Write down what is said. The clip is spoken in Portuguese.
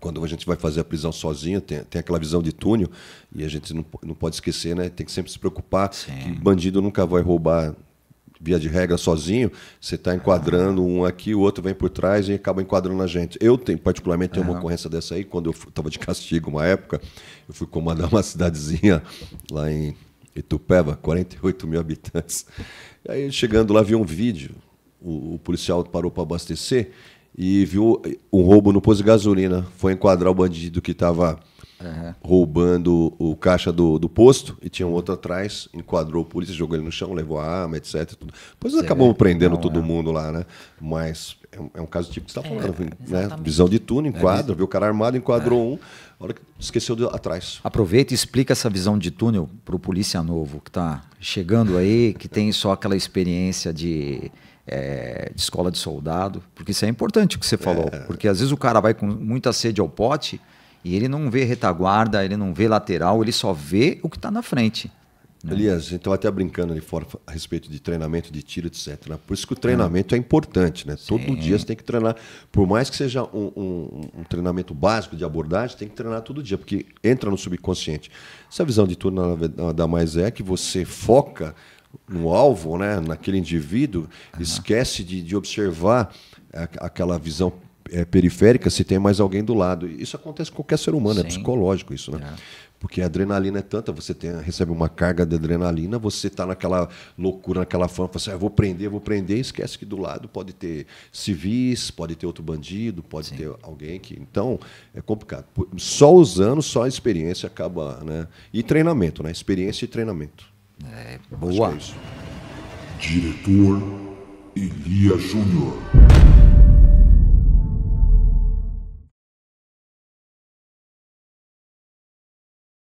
quando a gente vai fazer a prisão sozinho, tem, tem aquela visão de túnel, e a gente não, não pode esquecer, né? Tem que sempre se preocupar Sim. que bandido nunca vai roubar via de regra sozinho, você está enquadrando um aqui, o outro vem por trás e acaba enquadrando a gente. Eu tenho, particularmente tenho uma ocorrência dessa aí, quando eu estava de castigo uma época, eu fui comandar uma cidadezinha lá em Itupeva, 48 mil habitantes. E aí chegando lá vi um vídeo, o, o policial parou para abastecer e viu um roubo no posto de gasolina. Foi enquadrar o bandido que estava uhum. roubando o caixa do, do posto e tinha um outro atrás, enquadrou o polícia, jogou ele no chão, levou a arma, etc. Tudo. Depois Você prendendo não, todo é. mundo lá, né? Mas é um, é um caso tipo que você está é, falando, é, né? Visão de túnel, é, enquadra, viu o cara armado, enquadrou é. um, olha hora que esqueceu de atrás. Aproveita e explica essa visão de túnel para o polícia novo que está chegando aí, que tem só aquela experiência de. É, de escola de soldado, porque isso é importante o que você falou, é. porque às vezes o cara vai com muita sede ao pote e ele não vê retaguarda, ele não vê lateral, ele só vê o que está na frente. Né? Elias, então até brincando ali fora a respeito de treinamento de tiro, etc. Né? Por isso que o treinamento é, é importante, né? Sim. Todo dia você tem que treinar. Por mais que seja um, um, um, treinamento básico de abordagem, tem que treinar todo dia, porque entra no subconsciente. Essa visão de turno nada mais é que você foca no alvo, né? naquele indivíduo, uhum. esquece de, de observar aquela visão é, periférica se tem mais alguém do lado. Isso acontece com qualquer ser humano, é Sim. é psicológico isso, né? É. Porque a adrenalina é tanta, você tem, recebe uma carga de adrenalina, você está naquela loucura, naquela fama, assim, ah, vou prender, vou prender, e esquece que do lado pode ter civis, pode ter outro bandido, pode Sim. ter alguém que. Então, é complicado. Só usando, só a experiência acaba, né? E treinamento, né? Experiência e treinamento. É, boa. Acho que é isso. Diretor Elia Júnior.